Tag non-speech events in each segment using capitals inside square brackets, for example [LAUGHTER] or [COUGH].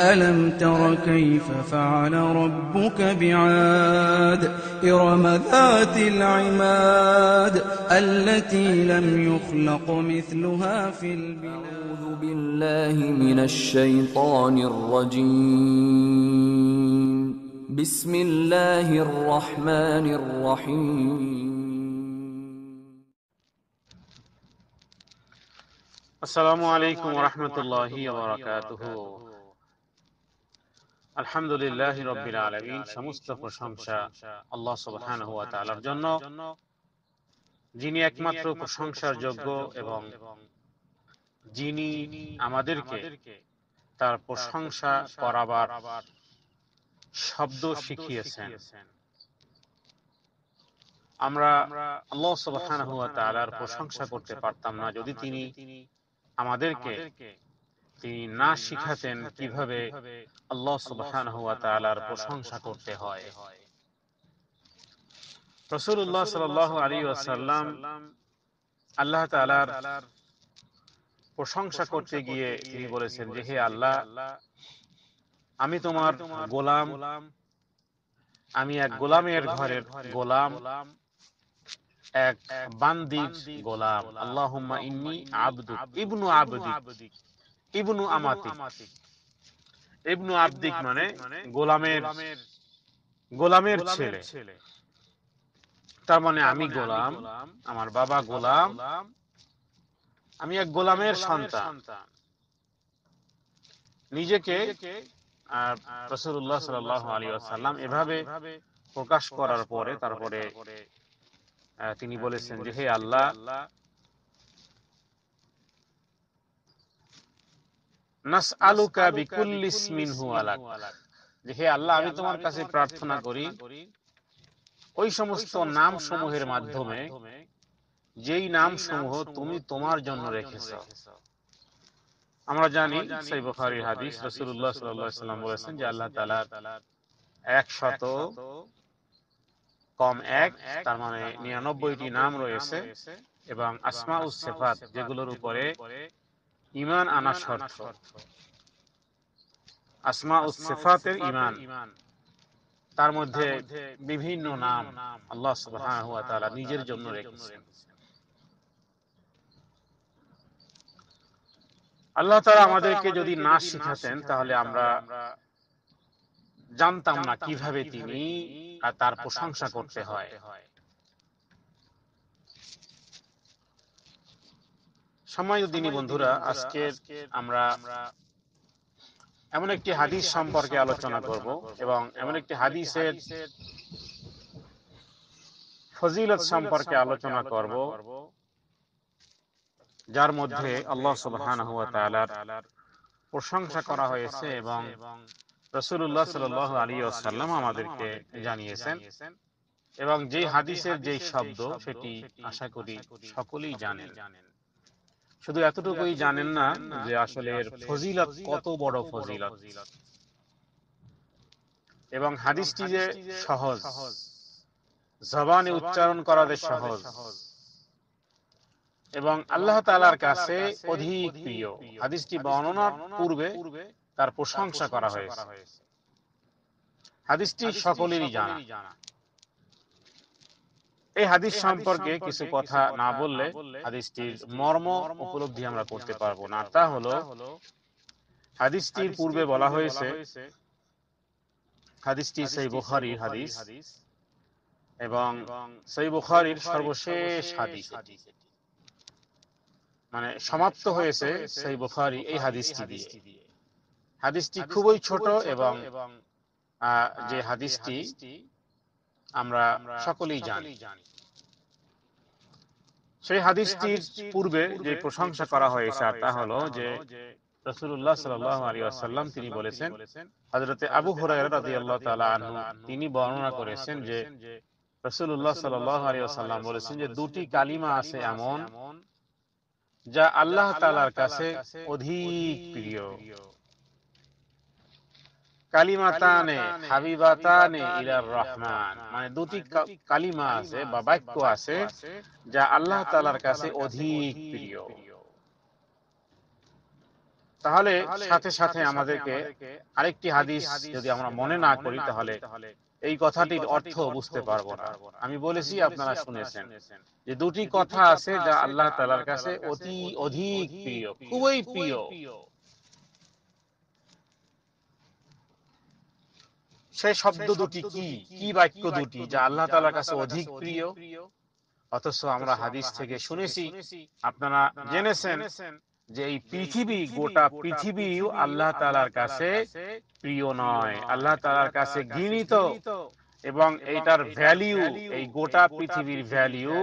ألم تر كيف فعل ربك بعاد إرم ذات العماد التي لم يخلق مثلها في البلاد أعوذ بالله من الشيطان الرجيم بسم الله الرحمن الرحيم السلام عليكم ورحمة الله وبركاته আলহামদুলিল্লাহ রব্বিল আলমিন সমস্ত প্রশংসা আল্লাহ হুয়া তালার জন্য যিনি একমাত্র প্রশংসার যোগ্য এবং যিনি আমাদেরকে তার প্রশংসা করাবার শব্দ শিখিয়েছেন আমরা আল্লাহ সুবহান হুয়া তালার প্রশংসা করতে পারতাম না যদি তিনি আমাদেরকে তিনি না শিখাতেন কিভাবে আল্লাহ সুবহান হুয়া তালার প্রশংসা করতে হয় রসুল্লাহ সাল আলী আসাল্লাম আল্লাহ তালার প্রশংসা করতে গিয়ে তিনি বলেছেন যে হে আল্লাহ আমি তোমার গোলাম আমি এক গোলামের ঘরের গোলাম এক বান্দির গোলাম আল্লাহ ইবনু আবদিক ইবনু আমাতি ইবনু আব্দিক মানে, মানে গোলামের গোলামের ছেলে তার মানে আমি মানে গোলাম আমার বাবা গোলাম আমি এক গোলামের সন্তান নিজেকে আর রসুল্লাহ সাল আলী আসাল্লাম এভাবে প্রকাশ করার পরে তারপরে তিনি বলেছেন যে হে আল্লাহ নাসআলুকা বিকুল্লি ইসমিন হুয়ালাক হে আল্লাহ আমি তোমার কাছে প্রার্থনা করি ওই সমস্ত নাম সমূহের মাধ্যমে যেই নাম সমূহ তুমি তোমার জন্য আমরা জানি সেই বুখারী হাদিস রাসূলুল্লাহ সাল্লাল্লাহু আলাইহি সাল্লাম বলেছেন যে আল্লাহ তাআলা কম এক তার মানে, মানে নিরানব্বইটি নাম রয়েছে এবং আসমা উস যেগুলোর উপরে ইমান আনা শর্ত আসমা উসেফাতের ইমান তার মধ্যে বিভিন্ন নাম আল্লাহ সুবাহ নিজের জন্য রেখেছেন আল্লাহ তারা আমাদেরকে যদি না শিখাতেন তাহলে আমরা জানতাম না কিভাবে তিনি তার প্রশংসা করতে হয় সময় দিনী বন্ধুরা আজকে আমরা এমন একটি হাদিস সম্পর্কে আলোচনা করব এবং এমন একটি হাদিসের ফজিলত সম্পর্কে আলোচনা করব যার মধ্যে আল্লাহ সুবহান প্রশংসা করা হয়েছে এবং রসুল্লাহ সাল আলী আসাল্লাম আমাদেরকে জানিয়েছেন এবং যে হাদিসের যে শব্দ সেটি আশা করি সকলেই জানেন শুধু এতটুকুই জানেন না যে আসলে এর ফজিলত কত বড় ফজিলত এবং হাদিসটি যে সহজ জবানে উচ্চারণ করাতে সহজ এবং আল্লাহ তালার কাছে অধিক প্রিয় হাদিসটি বর্ণনার পূর্বে তার প্রশংসা করা হয়েছে হাদিসটি সকলেরই জানা এই হাদিস সম্পর্কে কিছু কথা না বললে হাদিসটির মর্ম উপলব্ধি আমরা করতে পারবো না তা হলো হাদিসটির পূর্বে বলা হয়েছে হাদিসটি সেই বুখারি হাদিস এবং সেই বুখারির সর্বশেষ হাদিস মানে, মানে সমাপ্ত হয়েছে সেই বুখারি এই হাদিসটি দিয়ে হাদিসটি খুবই ছোট এবং যে হাদিসটি আমরা সকলেই জানি সেই হাদিসটির পূর্বে যে প্রশংসা করা হয়েছে তা হলো যে রসুল্লাহ সাল্লাহ আলী আসাল্লাম তিনি বলেছেন হজরতে আবু হরাইরা রাজি আল্লাহ আনহু তিনি বর্ণনা করেছেন যে রসুল্লাহ সাল্লাহ আলী আসাল্লাম বলেছেন যে দুটি কালিমা আছে এমন যা আল্লাহ তালার কাছে অধিক প্রিয় কালিমাতানে হাবিবাতানে ইলার রহমান মানে দুটি মানে কালিমা আছে বা বাক্য আছে যা আল্লাহ তালার কাছে অধিক প্রিয় তাহলে সাথে সাথে আমাদেরকে আরেকটি হাদিস যদি আমরা মনে না করি তাহলে এই কথাটির অর্থ বুঝতে পারবো না আমি বলেছি আপনারা শুনেছেন যে দুটি কথা আছে যা আল্লাহ তালার কাছে অতি অধিক প্রিয় খুবই প্রিয় সেই শব্দ দুটি কি কি বাক্য দুটি যা আল্লাহ তালার কাছে অধিক প্রিয় অথচ আমরা হাদিস থেকে শুনেছি আপনারা জেনেছেন যে এই পৃথিবী গোটা পৃথিবী আল্লাহ তালার কাছে প্রিয় নয় আল্লাহ তালার কাছে ঘৃণিত এবং এইটার ভ্যালিউ এই গোটা পৃথিবীর ভ্যালিউ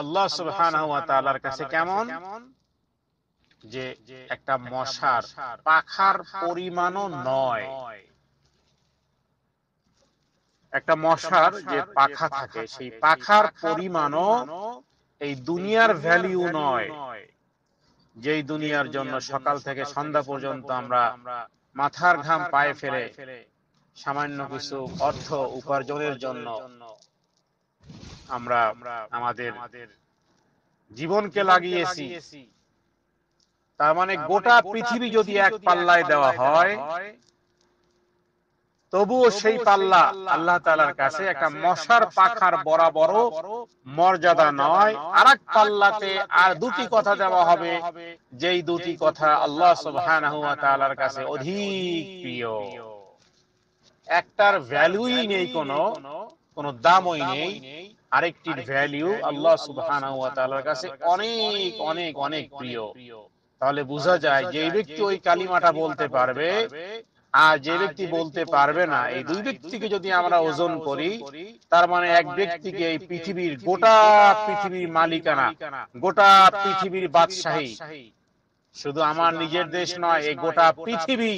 আল্লাহ সুবহানার কাছে কেমন যে একটা মশার পাখার পরিমাণও নয় একটা মশার যে পাখা থাকে সেই পাখার পরিমাণও এই দুনিয়ার ভ্যালিউ নয় যে দুনিয়ার জন্য সকাল থেকে সন্ধ্যা পর্যন্ত আমরা মাথার ঘাম পায়ে ফেলে সামান্য কিছু অর্থ উপার্জনের জন্য আমরা আমাদের জীবনকে লাগিয়েছি তার মানে, মানে গোটা পৃথিবী যদি এক পাল্লায় দেওয়া হয় তবুও সেই পাল্লা আল্লাহ তালার কাছে একটা মশার পাখার বরাবর মর্যাদা নয় আর এক পাল্লাতে আর দুটি কথা দেওয়া হবে যেই দুটি কথা আল্লাহ সুবাহর কাছে অধিক প্রিয় একটার ভ্যালুই নেই কোনো কোনো দামই নেই আরেকটির ভ্যালু আল্লাহ সুবাহর কাছে অনেক অনেক অনেক প্রিয় তাহলে বোঝা যায় যে ব্যক্তি ওই কালিমাটা বলতে পারবে আর যে ব্যক্তি বলতে পারবে না এই দুই ব্যক্তিকে যদি আমরা ওজন করি তার মানে, মানে এক ব্যক্তিকে এই পৃথিবীর গোটা পৃথিবীর মালিকানা গোটা পৃথিবীর বাদশাহী শুধু আমার নিজের দেশ নয় এই গোটা পৃথিবী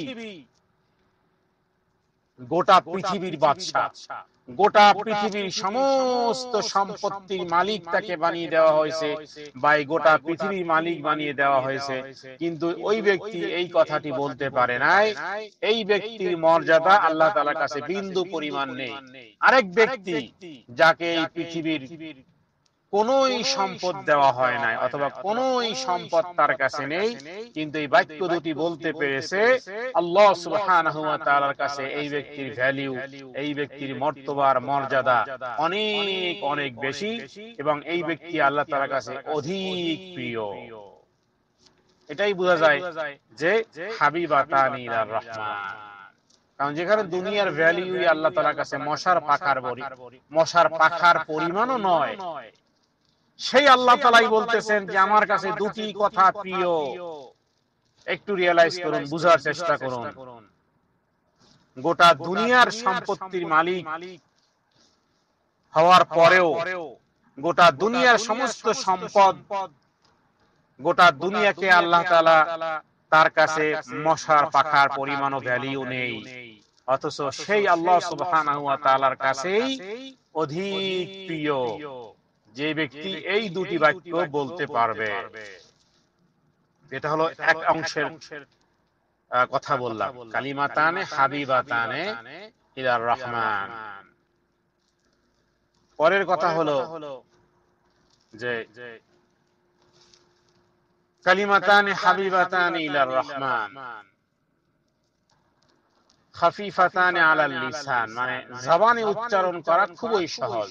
গোটা পৃথিবীর বাদশাহ গোটা পৃথিবীর সমস্ত সম্পত্তির মালিক তাকে বানিয়ে দেওয়া হয়েছে বা এই গোটা পৃথিবীর মালিক বানিয়ে দেওয়া হয়েছে কিন্তু ওই ব্যক্তি এই কথাটি বলতে পারে নাই এই ব্যক্তির মর্যাদা আল্লাহ তালার কাছে বিন্দু পরিমাণ নেই আরেক ব্যক্তি যাকে এই পৃথিবীর কোনই সম্পদ দেওয়া হয় নাই অথবা কোনই সম্পদ তার কাছে নেই কিন্তু এই বাক্য দুটি বলতে পেরেছে আল্লাহ সুবহানাহু ওয়া তাআলার কাছে এই ব্যক্তির ভ্যালু এই ব্যক্তির মর্তবার মর্যাদা অনেক অনেক বেশি এবং এই ব্যক্তি আল্লাহ তাআলার কাছে অধিক প্রিয় এটাই বোঝা যায় যে হাবিবাতানি রহমান কারণ যেখানে দুনিয়ার ভ্যালু আল্লাহ তালার কাছে মশার পাখার বড়ি মশার পাখার পরিমাণও নয় সেই আল্লাহ তালাই বলতেছেন যে আমার কাছে দুটি কথা প্রিয় একটু রিয়েলাইজ করুন বুঝার চেষ্টা করুন গোটা দুনিয়ার সম্পত্তির মালিক হওয়ার পরেও গোটা দুনিয়ার সমস্ত সম্পদ গোটা দুনিয়াকে আল্লাহ তালা তার কাছে মশার পাখার পরিমাণ ভ্যালিউ নেই অথচ সেই আল্লাহ সুবহানাহু কাছেই অধিক প্রিয় যে ব্যক্তি এই দুটি বাক্য বলতে পারবে এটা হলো এক অংশের কথা বললাম কালিমাতানে হাবিবাতানে ইলার রহমান পরের কথা হলো যে কালিমাতানে হাবিবাতানে ইলার রহমান খাফিফাতানে আলাল লিসান মানে, মানে জবানে উচ্চারণ করা খুবই সহজ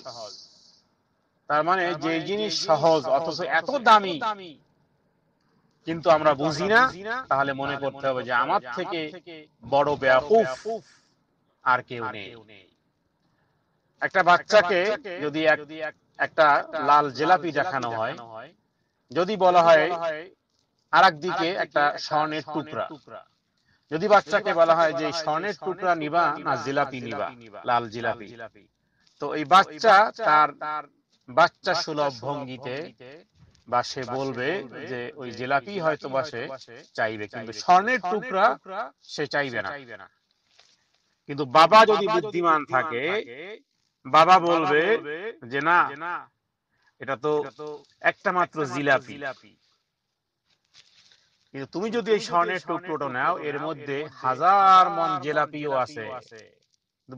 তার মানে, মানে যে জিনিস সহজ অথচ এত দামি কিন্তু আমরা বুঝি না তাহলে মনে করতে হবে যে আমার থেকে বড় ব্যাকুফ আর কেউ নেই একটা বাচ্চাকে যদি একটা লাল জেলাপি দেখানো হয় যদি বলা হয় আর দিকে একটা স্বর্ণের টুকরা যদি বাচ্চাকে বলা হয় যে স্বর্ণের টুকরা নিবা না জিলাপি নিবা লাল জিলাপি তো এই বাচ্চা তার বাচ্চা সুলভ ভঙ্গিতে বা সে বলবে যে ওই জেলাপি হয়তো বা সে চাইবে কিন্তু স্বর্ণের টুকরা সে চাইবে না কিন্তু বাবা যদি বুদ্ধিমান থাকে বাবা বলবে যে না এটা তো একটা মাত্র জিলাপি কিন্তু তুমি যদি এই স্বর্ণের টুকরোটা নাও এর মধ্যে হাজার মন জেলাপিও আছে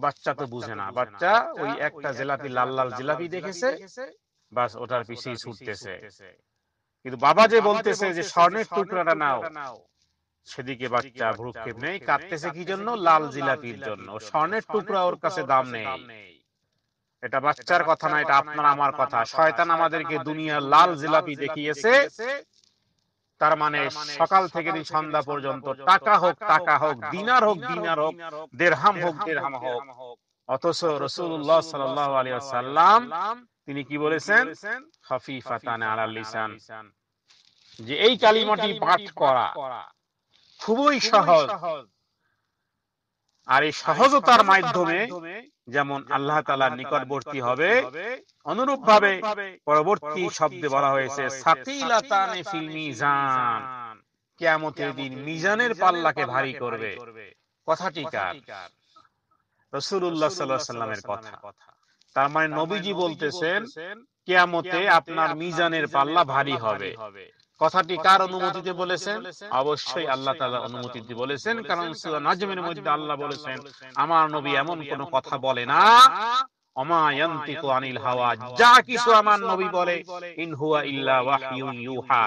বাচ্চা তো বুঝে না বাচ্চা ওই একটা জেলাপি লাল লাল জেলাপি দেখেছে বাস ওটার পিছিয়ে ছুটতেছে কিন্তু বাবা যে বলতেছে যে স্বর্ণের টুকরাটা নাও সেদিকে বাচ্চা ভ্রুক্ষেপ নেই কাটতেছে কি জন্য লাল জিলাপির জন্য স্বর্ণের টুকরা ওর কাছে দাম নেই এটা বাচ্চার কথা না এটা আপনার আমার কথা শয়তান আমাদেরকে দুনিয়ার লাল জিলাপি দেখিয়েছে মানে তার মানে সকাল থেকে দিন সন্ধ্যা পর্যন্ত টাকা হোক টাকা হোক দিনার হোক দিনার হোক দেড়হাম হোক দেড়হাম হোক অথচ রসুল্লাহ সাল্লাহ আলী সাল্লাম তিনি কি বলেছেন হাফিফাতান আলাল যে এই কালিমাটি পাঠ করা খুবই সহজ আর এই সহজতার মাধ্যমে যেমন আল্লাহ তালার নিকটবর্তী হবে অনুরূপ ভাবে পরবর্তী শব্দে বলা হয়েছে দিন মিজানের পাল্লাকে ভারী করবে কথাটি কার রসুল্লাহ সাল্লামের কথা তার মানে, মানে নবীজি বলতেছেন কেয়ামতে আপনার মিজানের পাল্লা ভারী হবে কথাটি কার অনুমতিতে বলেছেন অবশ্যই আল্লাহ তালা অনুমতিতে বলেছেন কারণ নাজমের মধ্যে আল্লাহ বলেছেন আমার নবী এমন কোনো কথা বলে না আনিল হাওয়া যা কিছু আমার নবী বলে ইন ইল্লা ওয়াহিয়ুন ইউহা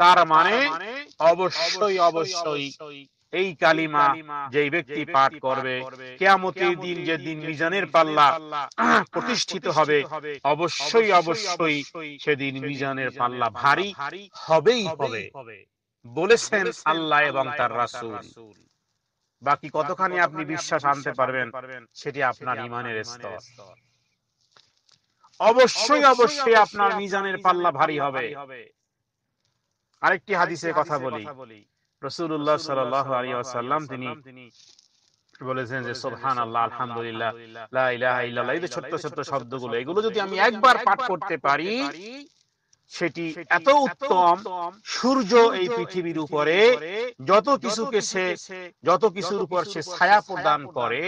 তার মানে, মানে অবশ্যই অবশ্যই এই কালিমা যে ব্যক্তি পাঠ করবে কেয়ামতের দিন যে দিন মিজানের পাল্লা [COUGHS] প্রতিষ্ঠিত হবে অবশ্যই অবশ্যই সেদিন মিজানের পাল্লা ভারী হবেই হবে বলেছেন আল্লাহ এবং তার রাসুল বাকি কতখানি আপনি বিশ্বাস আনতে পারবেন সেটি আপনার ইমানের স্তর অবশ্যই অবশ্যই আপনার মিজানের পাল্লা ভারী হবে আরেকটি হাদিসের কথা বলি রসুল্লাহ সাল আলী আসাল্লাম তিনি বলেছেন যে সোহান আল্লাহ আলহামদুলিল্লাহ এই যে ছোট্ট ছোট্ট শব্দগুলো এগুলো যদি আমি একবার পাঠ করতে পারি সেটি এত উত্তম সূর্য এই পৃথিবীর উপরে যত কিছুকে সে যত কিছুর উপর সে ছায়া প্রদান করে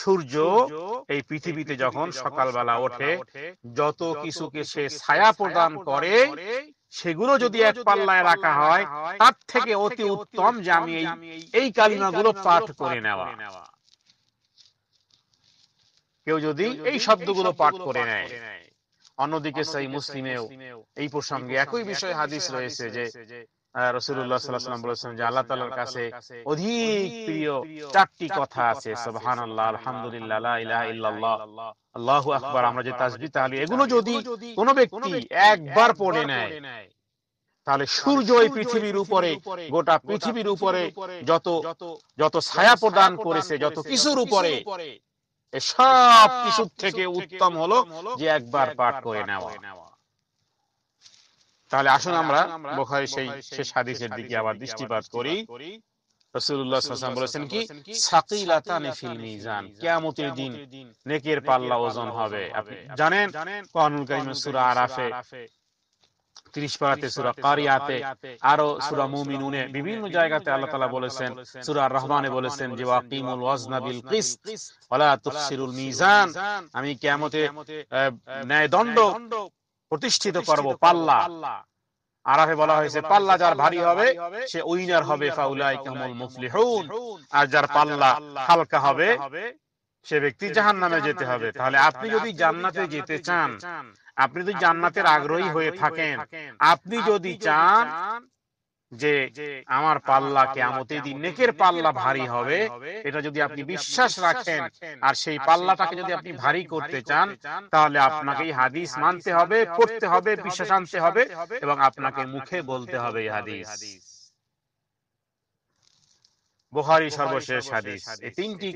সূর্য এই পৃথিবীতে যখন সকালবেলা ওঠে যত কিছুকে সে ছায়া প্রদান করে সেগুলো যদি এক পাল্লায় রাখা হয় তার থেকে অতি উত্তম যে আমি এই কালিমাগুলো পাঠ করে নেওয়া কেউ যদি এই শব্দগুলো পাঠ করে নেয় অন্যদিকে সেই মুসলিমেও এই প্রসঙ্গে একই বিষয়ে হাদিস রয়েছে যে রসুল্লাহ বলেছেন যে আল্লাহ তালার কাছে অধিক প্রিয় চারটি কথা আছে সোহান আল্লাহ আলহামদুলিল্লাহ আমরা যে তাসবি তাহলে এগুলো যদি কোনো ব্যক্তি একবার পড়ে নেয় তাহলে সূর্য এই পৃথিবীর উপরে গোটা পৃথিবীর উপরে যত যত ছায়া প্রদান করেছে যত কিছুর উপরে সব কিছুর থেকে উত্তম হলো যে একবার পাঠ করে নেওয়া তাহলে আসুন আমরা বোখারি সেই শেষ হাদিসের দিকে আবার দৃষ্টিপাত করি বলেছেন কি মিজান কিয়ামতের দিন নেকের পাল্লা ওজন হবে আপনি জানেন কোরআনুল সূরা আরাফে পারাতে কারিয়াতে আরো সুরা মুমিনুনে বিভিন্ন জায়গাতে আল্লাহ তালা বলেছেন সুরা রহমানে বলেছেন যে ওয়াকিমুল তুফসিরুল মিজান আমি কেমতে ন্যায় দণ্ড প্রতিষ্ঠিত করব পাল্লা আরাফে বলা হয়েছে পাল্লা যার ভারী হবে সে উইনার হবে ফাউলাই কামুল মুফলিহুন আর যার পাল্লা হালকা হবে সে ব্যক্তি জাহান নামে যেতে হবে তাহলে আপনি যদি জান্নাতে যেতে চান আপনি যদি জান্নাতের আগ্রহী হয়ে থাকেন আপনি যদি চান যে আমার পাল্লা কেয়ামতের দিন নেকের পাল্লা ভারী হবে এটা যদি আপনি বিশ্বাস রাখেন আর সেই পাল্লাটাকে যদি আপনি ভারী করতে চান তাহলে আপনাকে এই হাদিস মানতে হবে পড়তে হবে বিশ্বাস আনতে হবে এবং আপনাকে মুখে বলতে হবে এই হাদিস বুখারী সর্বশেষ হাদিস এই তিনটি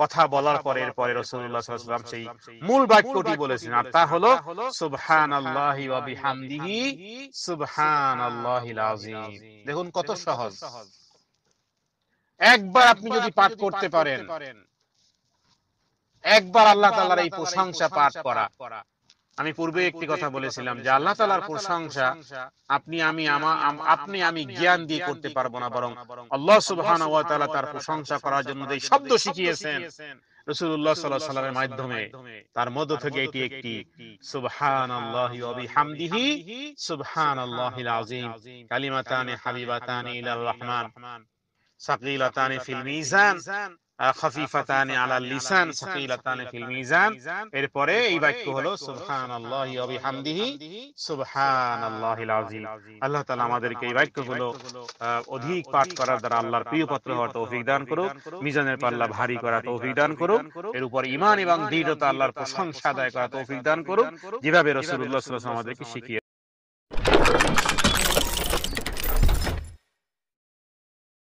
কথা বলার পরে পরে রসুল্লাহাম সেই মূল বাক্যটি বলেছেন আর তা হলো সুবহান আল্লাহি সুবহান আল্লাহিল দেখুন কত সহজ একবার আপনি যদি পাঠ করতে পারেন একবার আল্লাহ তাল্লাহার এই প্রশংসা পাঠ করা আমি পূর্বে একটি কথা বলেছিলাম যে আল্লাহ তালার প্রশংসা আপনি আমি আপনি আমি জ্ঞান দিয়ে করতে পারবো না বরং আল্লাহ সুবহান তার প্রশংসা করার জন্য যে শব্দ শিখিয়েছেন রসুল্লাহ সাল্লাহ সাল্লামের মাধ্যমে তার মধ্য থেকে এটি একটি সুবহান হামদিহি সুবহান আল্লাহিল আজিম কালিমাতানে হাবিবাতানে ইলাল রহমান সাকিলাতানে ফিল মিজান এরপরে এই বাক্য হলো সুবহানাল্লাহি আল্লাহ বিহামদিহি সুবহানাল্লাহিল আল্লাহ তাআলা আমাদেরকে এই বাক্যগুলো অধিক পাঠ করার দ্বারা আল্লাহর প্রিয় পাত্র হওয়ার তৌফিক দান করুক মিজানের পাল্লা ভারী করা তৌফিক দান করুক এর উপর ইমান এবং দৃঢ়তা আল্লাহর প্রশংসা আদায় করা তৌফিক দান করুক যেভাবে রসুল্লাহ আমাদেরকে শিখিয়ে